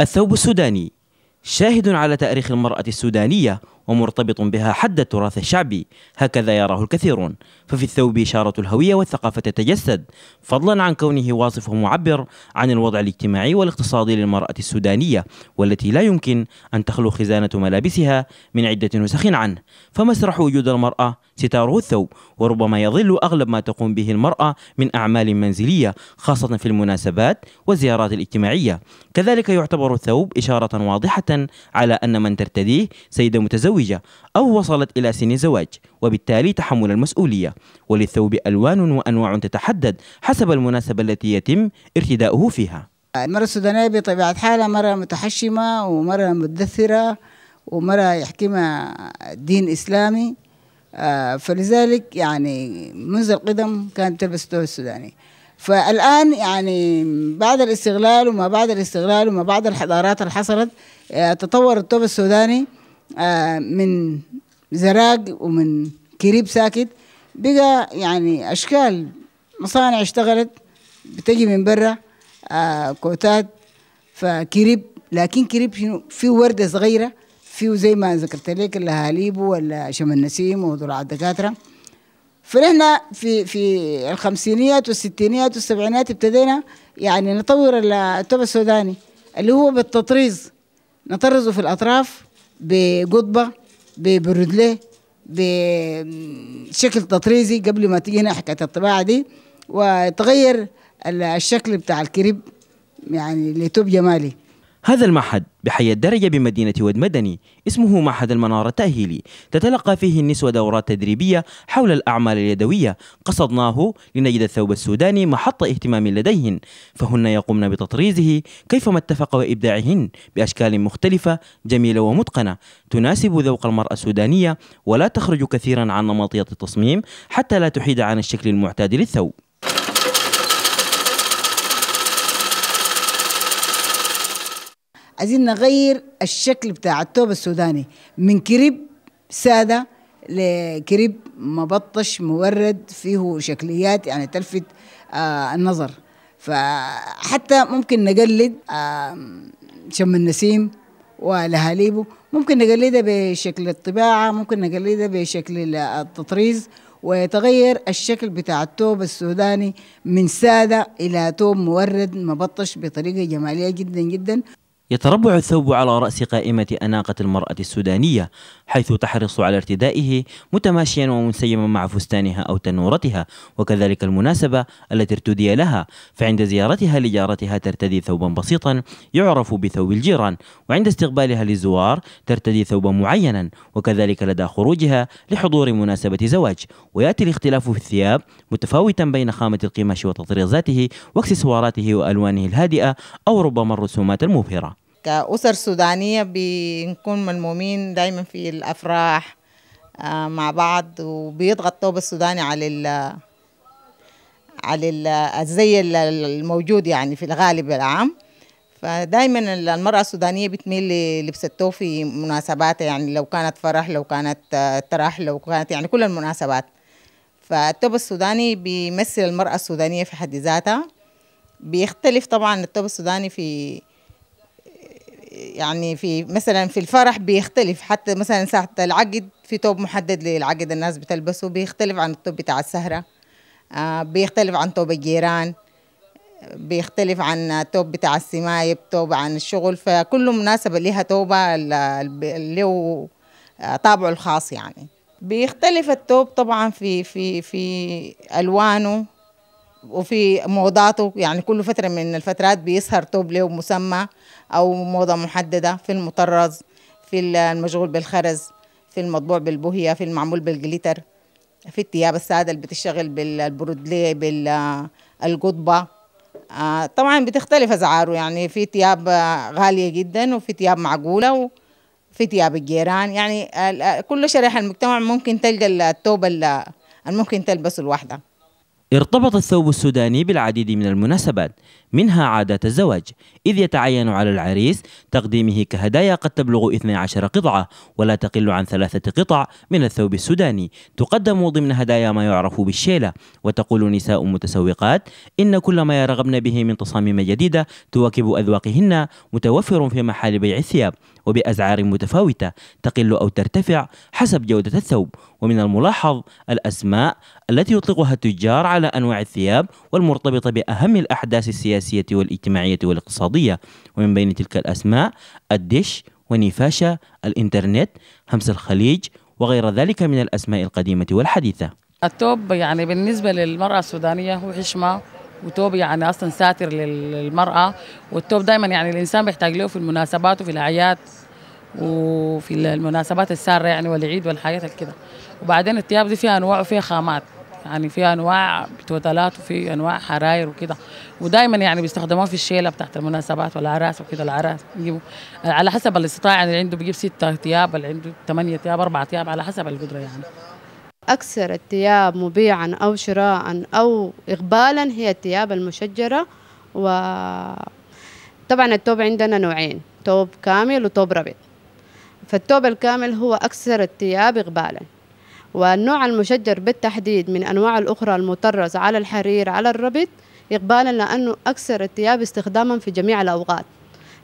الثوب السوداني شاهد على تاريخ المرأة السودانية ومرتبط بها حد التراث الشعبي هكذا يراه الكثيرون ففي الثوب إشارة الهوية والثقافة تتجسد فضلا عن كونه واصف ومعبر عن الوضع الاجتماعي والاقتصادي للمرأة السودانية والتي لا يمكن أن تخلو خزانة ملابسها من عدة نسخ عنه فمسرح وجود المرأة ستاره الثوب وربما يظل أغلب ما تقوم به المرأة من أعمال منزلية خاصة في المناسبات والزيارات الاجتماعية كذلك يعتبر الثوب إشارة واضحة على أن من ترتديه سيدة متزوجة أو وصلت إلى سن الزواج وبالتالي تحمل المسؤولية وللثوب ألوان وأنواع تتحدد حسب المناسبة التي يتم ارتداؤه فيها المرة السودانية بطبيعة حالها مرة متحشمة ومرة مدثرة ومرة يحكمها دين إسلامي آه، فلذلك يعني منذ القدم كانت تلبس الثوب السوداني فالآن يعني بعد الاستغلال وما بعد الاستغلال وما بعد الحضارات اللي حصلت آه، تطور الثوب السوداني آه، من زراق ومن كريب ساكت بقى يعني أشكال مصانع اشتغلت بتجي من برا كوتات فكريب لكن كريب في وردة صغيرة فيه زي ما ذكرت لك الهاليبو ولا شم النسيم وضلع الدكاتره فنحن في في الخمسينيات والستينيات والسبعينات ابتدينا يعني نطور التوب السوداني اللي هو بالتطريز نطرزه في الاطراف بقطبه ببرودليه بشكل تطريزي قبل ما تجينا حكايه الطباعه دي وتغير الشكل بتاع الكريب يعني لتوب جمالي هذا المعهد بحي الدرجة بمدينة ود مدني اسمه معهد المنارة التأهيلي تتلقى فيه النسوة دورات تدريبية حول الأعمال اليدوية قصدناه لنجد الثوب السوداني محط اهتمام لديهن فهن يقومن بتطريزه كيفما اتفق وإبداعهن بأشكال مختلفة جميلة ومتقنة تناسب ذوق المرأة السودانية ولا تخرج كثيرا عن نمطية التصميم حتى لا تحيد عن الشكل المعتاد للثوب عايزين نغير الشكل بتاع التوب السوداني من كريب ساده لكريب مبطش مورد فيه شكليات يعني تلفت آه النظر فحتى ممكن نقلد آه شم النسيم ولهاليبه ممكن نقلدها بشكل الطباعة ممكن نقلدها بشكل التطريز ويتغير الشكل بتاع التوب السوداني من سادة إلى توب مورد مبطش بطريقة جمالية جدا جدا يتربع الثوب على رأس قائمة أناقة المرأة السودانية حيث تحرص على ارتدائه متماشيا ومنسيما مع فستانها أو تنورتها وكذلك المناسبة التي ارتدي لها فعند زيارتها لجارتها ترتدي ثوبا بسيطا يعرف بثوب الجيران وعند استقبالها للزوار ترتدي ثوبا معينا وكذلك لدى خروجها لحضور مناسبة زواج ويأتي الاختلاف في الثياب متفاوتا بين خامة القماش وتطريزاته واكسسواراته وألوانه الهادئة أو ربما الرسومات المبهرة كأسر سودانية بنكون ملمومين دايما في الأفراح آه، مع بعض وبيضغط الطوب السوداني على ال على الزي الموجود يعني في الغالب العام فدايما المرأة السودانية بتميل للبس التوب في مناسباتها يعني لو كانت فرح لو كانت ترح آه، لو كانت يعني كل المناسبات فالتوب السوداني بيمثل المرأة السودانية في حد ذاتها بيختلف طبعا التوب السوداني في يعني في مثلا في الفرح بيختلف حتى مثلا ساعة العقد في توب محدد للعقد الناس بتلبسه بيختلف عن التوب بتاع السهرة آه، بيختلف عن توب الجيران بيختلف عن توب بتاع السمايب توب عن الشغل فكل مناسبة لها توبة اللي هو آه، طابعه الخاص يعني بيختلف التوب طبعا في في في ألوانه وفي موضاته يعني كل فترة من الفترات بيسهر توب له مسمى أو موضة محددة في المطرز في المشغول بالخرز في المطبوع بالبهية في المعمول بالجليتر في الثياب السادة اللي بتشتغل بالبرودليه بالقطبة آه، طبعا بتختلف أسعاره يعني في ثياب غالية جدا وفي ثياب معقولة وفي ثياب الجيران يعني كل شريحة المجتمع ممكن تلقى التوب اللي ممكن تلبسه لوحدها ارتبط الثوب السوداني بالعديد من المناسبات منها عادات الزواج إذ يتعين على العريس تقديمه كهدايا قد تبلغ 12 قطعة ولا تقل عن ثلاثة قطع من الثوب السوداني تقدم ضمن هدايا ما يعرف بالشيلة وتقول نساء متسوقات إن كل ما يرغبن به من تصاميم جديدة تواكب أذواقهن متوفر في محال بيع الثياب وبأسعار متفاوتة تقل أو ترتفع حسب جودة الثوب ومن الملاحظ الأسماء التي يطلقها التجار على أنواع الثياب والمرتبطة بأهم الأحداث السياسية والاجتماعية والاقتصادية ومن بين تلك الأسماء الدش ونيفاشا الإنترنت همس الخليج وغير ذلك من الأسماء القديمة والحديثة التوب يعني بالنسبة للمرأة السودانية هو حشمة وتوب يعني اصلا ساتر للمراه والتوب دائما يعني الانسان بيحتاج له في المناسبات وفي الاعياد وفي المناسبات الساره يعني والعيد والحاجات كده وبعدين الثياب دي فيها انواع وفيها خامات يعني فيها انواع بتودلات وفي انواع حراير وكده ودائما يعني بيستخدموها في الشيله بتاعت المناسبات والاعراس وكده الاعراس بيجيبوا على حسب الاستطاعه يعني اللي عنده بيجيب ستة ثياب اللي عنده ثمانية ثياب أربعة ثياب على حسب القدره يعني أكثر الثياب مبيعا أو شراء أو إقبالا هي الثياب المشجرة و طبعا التوب عندنا نوعين توب كامل وتوب ربيع فالتوب الكامل هو أكثر الثياب إقبالا والنوع المشجر بالتحديد من أنواع الأخرى المطرز على الحرير على الربط إقبالا لأنه أكثر الثياب استخداما في جميع الأوقات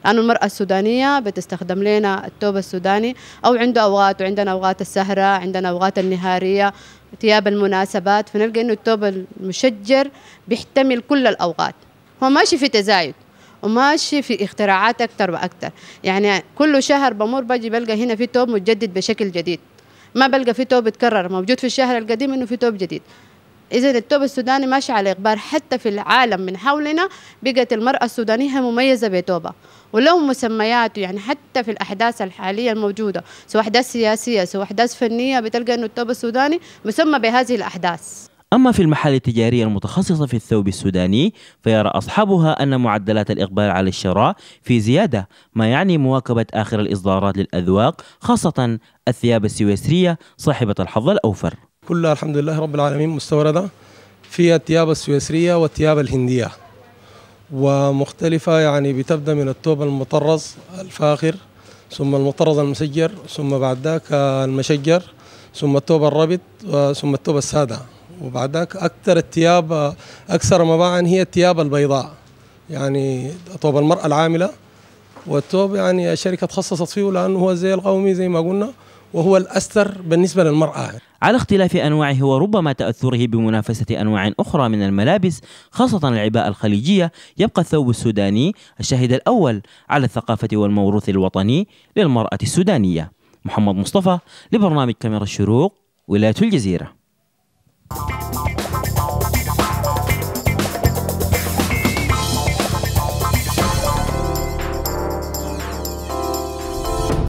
لأن المرأة السودانية بتستخدم لنا التوب السوداني أو عنده أوقات وعندنا أوقات السهرة عندنا أوقات النهارية ثياب المناسبات فنلقى أنه التوب المشجر بيحتمل كل الأوقات هو ماشي في تزايد وماشي في اختراعات أكثر وأكثر يعني كل شهر بمر بجي بلقى هنا في توب متجدد بشكل جديد ما بلقى في توب يتكرر موجود في الشهر القديم انه في توب جديد اذا التوب السوداني ماشي على اقبال حتى في العالم من حولنا بقت المراه السودانيه مميزه بتوبه ولو مسمياته يعني حتى في الاحداث الحاليه الموجوده سواء احداث سياسيه سواء احداث فنيه بتلقى انه التوب السوداني مسمى بهذه الاحداث أما في المحال التجارية المتخصصة في الثوب السوداني فيرى أصحابها أن معدلات الإقبال على الشراء في زيادة ما يعني مواكبة آخر الإصدارات للأذواق خاصة الثياب السويسرية صاحبة الحظ الأوفر كلها الحمد لله رب العالمين مستوردة في الثياب السويسرية والثياب الهندية ومختلفة يعني بتبدأ من الثوب المطرز الفاخر ثم المطرز المسجر ثم بعد ذاك المشجر ثم الثوب الربط ثم الثوب الساده وبعدك اكثر الثياب اكثر مباعا هي الثياب البيضاء يعني طوب المراه العامله والثوب يعني الشركه تخصصت فيه لانه هو زي القومي زي ما قلنا وهو الأستر بالنسبة للمرأة على اختلاف أنواعه وربما تأثره بمنافسة أنواع أخرى من الملابس خاصة العباءة الخليجية يبقى الثوب السوداني الشاهد الأول على الثقافة والموروث الوطني للمرأة السودانية محمد مصطفى لبرنامج كاميرا الشروق ولاية الجزيرة